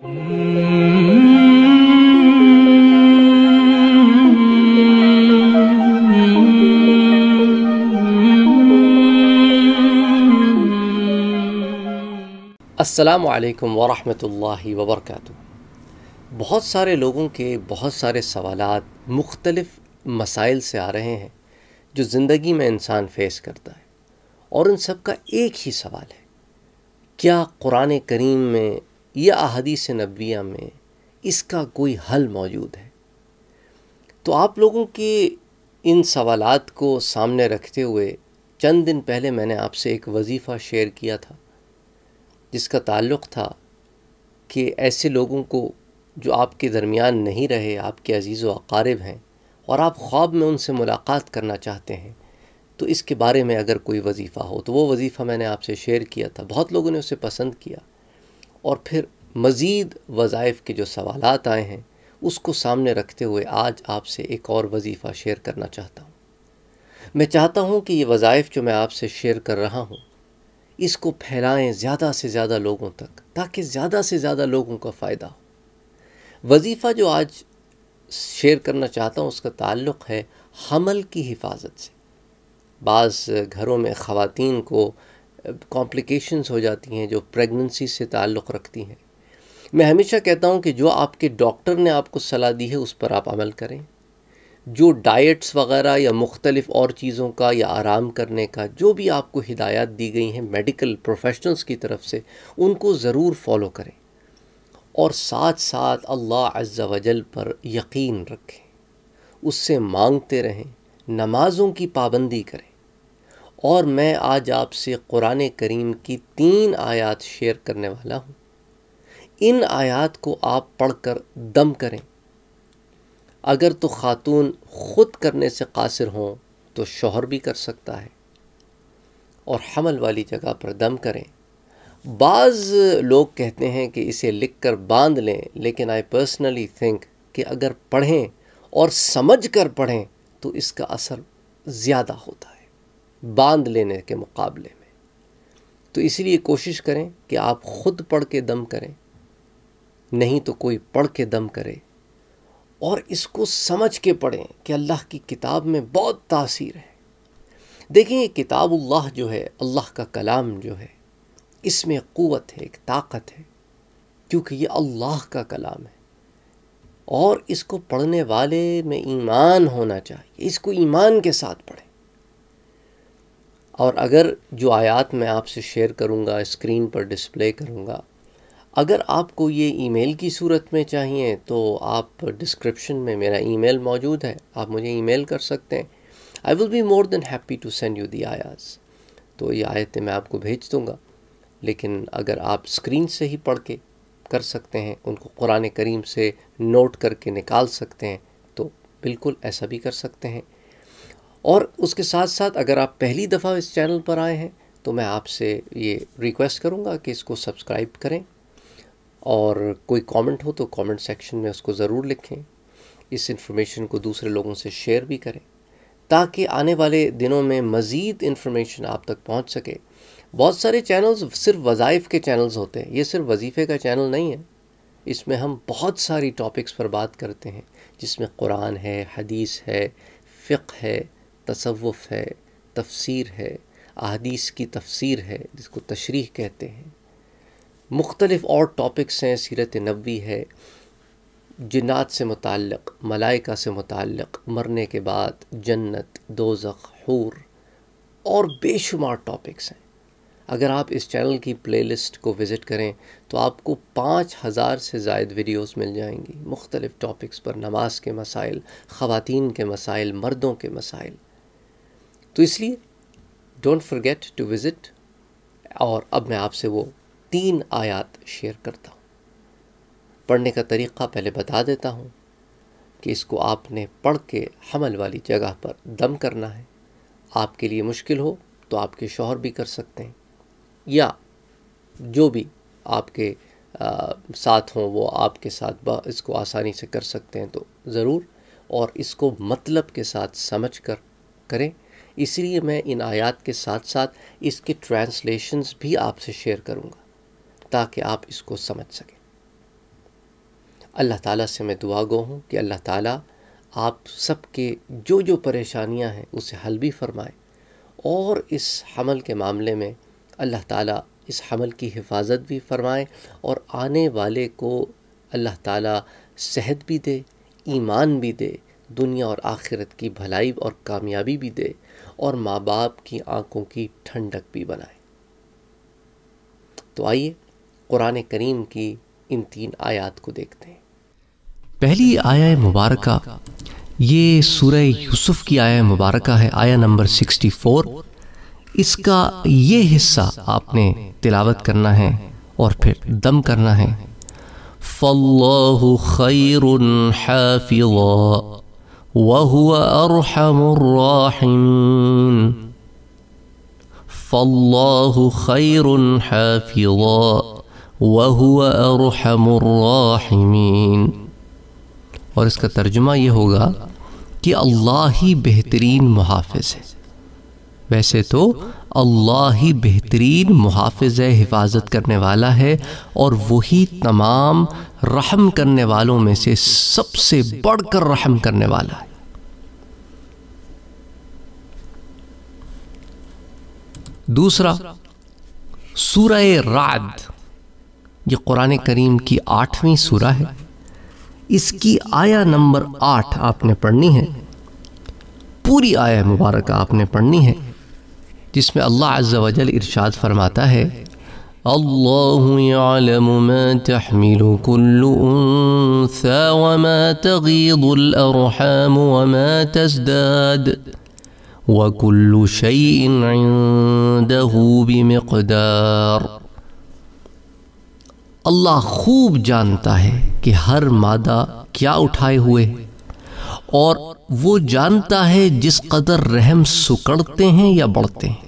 असलकम वरहि वबरक बहुत सारे लोगों के बहुत सारे सवाल मुख्तलफ़ मसाइल से आ रहे हैं जो ज़िंदगी में इंसान फेस करता है और उन सब का एक ही सवाल है क्या कुरान करीम में या अहादीस नबिया में इसका कोई हल मौजूद है तो आप लोगों के इन सवालात को सामने रखते हुए चंद दिन पहले मैंने आपसे एक वजीफ़ा शेयर किया था जिसका ताल्लुक़ था कि ऐसे लोगों को जो आपके दरमियान नहीं रहे आपके अजीज़ व अकारब हैं और आप ख्वाब में उनसे मुलाकात करना चाहते हैं तो इसके बारे में अगर कोई वजीफ़ा हो तो वो वजीफ़ा मैंने आपसे शेयर किया था बहुत लोगों ने उसे पसंद किया और फिर मज़ीद वज़ाइफ के जो सवाल आए हैं उसको सामने रखते हुए आज आपसे एक और वजीफ़ा शेयर करना चाहता हूँ मैं चाहता हूँ कि ये वज़ाइफ जो मैं आपसे शेयर कर रहा हूँ इसको फैलाएँ ज़्यादा से ज़्यादा लोगों तक ताकि ज़्यादा से ज़्यादा लोगों का फ़ायदा हो वजीफ़ा जो आज शेयर करना चाहता हूँ उसका ताल्लुक़ है हमल की हिफाजत से बाज़ घरों में ख़वातीन को कॉम्प्लिकेशंस हो जाती हैं जो प्रेगनेंसी से ताल्लुक़ रखती हैं मैं हमेशा कहता हूँ कि जो आपके डॉक्टर ने आपको सलाह दी है उस पर आप अमल करें जो डाइट्स वगैरह या मुख्तलिफ़ और चीज़ों का या आराम करने का जो भी आपको हिदायत दी गई हैं मेडिकल प्रोफेशनल्स की तरफ से उनको ज़रूर फॉलो करें और साथ साथ अल्लाह अज्जा वजल पर यकीन रखें उससे मांगते रहें नमाज़ों की पाबंदी करें और मैं आज आपसे कुरान करीम की तीन आयत शेयर करने वाला हूँ इन आयत को आप पढ़कर दम करें अगर तो ख़ातून ख़ुद करने से कासिर हों तो शोहर भी कर सकता है और हमल वाली जगह पर दम करें बाज़ लोग कहते हैं कि इसे लिख कर बांध लें लेकिन आई पर्सनली थिंक कि अगर पढ़ें और समझ कर पढ़ें तो इसका असर ज़्यादा होता है बांध लेने के मुकाबले में तो इसलिए कोशिश करें कि आप खुद पढ़ के दम करें नहीं तो कोई पढ़ के दम करे और इसको समझ के पढ़ें कि अल्लाह की किताब में बहुत तासीर है देखिए अल्लाह जो है अल्लाह का कलाम जो है इसमें क़वत है एक ताकत है क्योंकि ये अल्लाह का कलाम है और इसको पढ़ने वाले में ईमान होना चाहिए इसको ईमान के साथ पढ़ें और अगर जो आयात मैं आपसे शेयर करूँगा स्क्रीन पर डिस्प्ले करूँगा अगर आपको ये ईमेल की सूरत में चाहिए तो आप डिस्क्रिप्शन में मेरा ईमेल मौजूद है आप मुझे ईमेल कर सकते हैं I will be more than happy to send you the आयाज तो ये आयतें मैं आपको भेज दूँगा लेकिन अगर आप स्क्रीन से ही पढ़ के कर सकते हैं उनको कुरान करीम से नोट करके निकाल सकते हैं तो बिल्कुल ऐसा भी कर सकते हैं और उसके साथ साथ अगर आप पहली दफ़ा इस चैनल पर आए हैं तो मैं आपसे ये रिक्वेस्ट करूँगा कि इसको सब्सक्राइब करें और कोई कमेंट हो तो कमेंट सेक्शन में उसको ज़रूर लिखें इस इन्फॉर्मेशन को दूसरे लोगों से शेयर भी करें ताकि आने वाले दिनों में मज़ीद इन्फॉर्मेशन आप तक पहुँच सके बहुत सारे चैनल्स सिर्फ वज़ाइफ़ के चैनल्स होते हैं ये सिर्फ वजीफ़े का चैनल नहीं है इसमें हम बहुत सारी टॉपिक्स पर बात करते हैं जिसमें कुरान है हदीस है फ़िक है तसवुफ़ है तफसीर है अदीस की तफसीर है जिसको तशरीह कहते हैं मुख्तलिफ़ और टॉपिक्स हैं सीरत नबी है जन्ात से मुतक़ मलाइका से मुतक़ मरने के बाद जन्नत दोजख हूर और बेशुमार टॉपिक्स हैं अगर आप इस चैनल की प्लेलिस्ट को विज़िट करें तो आपको पाँच हज़ार से जायद वीडियोस मिल जाएंगी मुख्तलिफ़ टॉपिक्स पर नमाज के मसाइल ख़वातीन के मसाइल मर्दों के मसाइल तो इसलिए डोंट फॉरगेट टू विज़िट और अब मैं आपसे वो तीन आयात शेयर करता हूँ पढ़ने का तरीक़ा पहले बता देता हूँ कि इसको आपने पढ़ के हमल वाली जगह पर दम करना है आपके लिए मुश्किल हो तो आपके शोहर भी कर सकते हैं या जो भी आपके आ, साथ हों वो आपके साथ इसको आसानी से कर सकते हैं तो ज़रूर और इसको मतलब के साथ समझ कर करें इसलिए मैं इन आयात के साथ साथ इसके ट्रांसलेशंस भी आपसे शेयर करूँगा ताकि आप इसको समझ सकें अल्लाह ताला से मैं दुआ गो हूँ कि अल्लाह ताला आप सबके जो जो परेशानियां हैं उसे हल भी फरमाए और इस हमल के मामले में अल्लाह ताला इस हमल की हिफाजत भी फरमाए और आने वाले को अल्लाह ताला सेहत भी दे ईमान भी दे दुनिया और आखिरत की भलाई और कामयाबी भी दे और माँ बाप की आंखों की ठंडक भी बनाए तो आइए कुरान करीम की इन तीन आयात को देखते हैं पहली आया मुबारक ये सूर्य यूसुफ की आया मुबारक है आया नंबर 64 इसका ये हिस्सा आपने तिलावत करना है और फिर दम करना है फ़ल्लाहु खैरुन हाफिज़ा وهو ارحم الراحمين فالله خير حافظا وهو ارحم الراحمين और इसका तर्जुमा ये होगा कि अल्लाह ही बेहतरीन मुहाफ़ है वैसे तो अल्लाह ही बेहतरीन मुहाफ़ है हिफाजत करने वाला है और वही तमाम रहम करने वालों में से सबसे बढ़कर रहम करने वाला है दूसरा सूरह राद ये कुरान करीम की आठवीं सूरह है इसकी आया नंबर आठ आपने पढ़नी है पूरी आया मुबारक आपने पढ़नी है जिसमें अल्लाह अज्जा वजल इरशाद फरमाता है الله يعلم ما تحمل كل انثى وما تغيض الارحام وما تزداد وكل شيء عنده بمقدار اللہ خوب جانتا ہے کہ ہر مادہ کیا اٹھائے ہوئے اور وہ جانتا ہے جس قدر رحم سکڑتے ہیں یا بڑھتے ہیں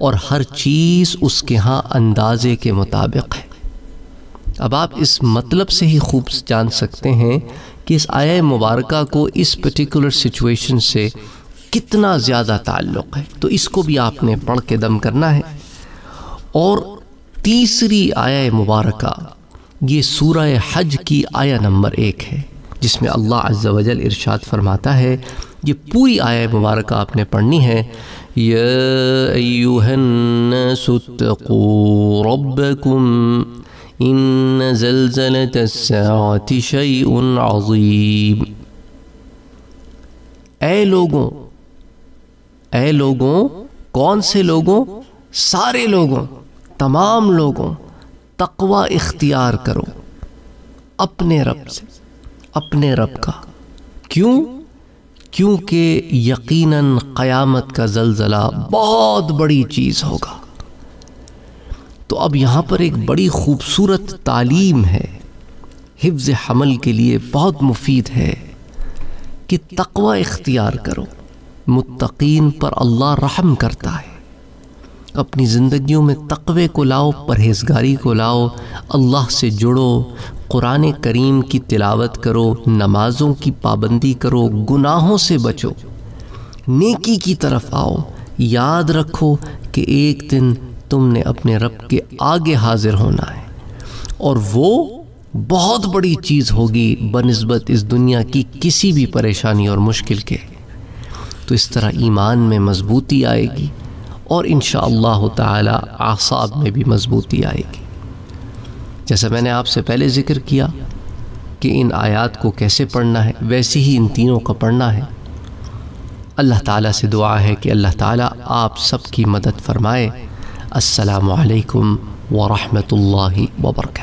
और हर चीज़ उसके यहाँ अंदाजे के मुताबिक है अब आप इस मतलब से ही खूब जान सकते हैं कि इस आया मुबारक को इस पर्टिकुलर सिचुएशन से कितना ज़्यादा ताल्लुक़ है तो इसको भी आपने पढ़ के दम करना है और तीसरी आया मुबारक ये सूर्य हज की आया नंबर एक है जिसमें अल्लाह अज्जा वजल इरशाद फरमाता है ये पूरी आय मुबारक आपने पढ़नी है युहन्नकुम इन जलजलत शयन अजीब ए लोगों ए लोगों कौन से लोगों सारे लोगों तमाम लोगों तकवा इख्तियार करो अपने रब से अपने रब का क्यों क्योंकि यकीनन क़यामत का जलज़ला बहुत बड़ी चीज़ होगा तो अब यहाँ पर एक बड़ी खूबसूरत तालीम है हिफ्ज़ हमल के लिए बहुत मुफीद है कि तकवा इख्तियार करो मुतकीन पर अल्लाह रहम करता है अपनी ज़िंदगियों में तकवे को लाओ परहेजगारी को लाओ अल्लाह से जुड़ो क़ुरान करीम की तिलावत करो नमाज़ों की पाबंदी करो गुनाहों से बचो नेकी की तरफ आओ याद रखो कि एक दिन तुमने अपने रब के आगे हाज़िर होना है और वो बहुत बड़ी चीज़ होगी बनस्बत इस दुनिया की किसी भी परेशानी और मुश्किल के तो इस तरह ईमान में मजबूती आएगी और इन ताला आसाब में भी मजबूती आएगी जैसा मैंने आपसे पहले ज़िक्र किया कि इन आयात को कैसे पढ़ना है वैसे ही इन तीनों का पढ़ना है अल्लाह ताला से दुआ है कि अल्लाह ताला आप सब की मदद फरमाए असलकम वरहमल वबरक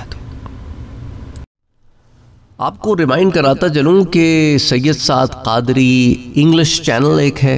आपको रिमाइंड कराता चलूँ कि सैयद साद कादरी इंग्लिश चैनल एक है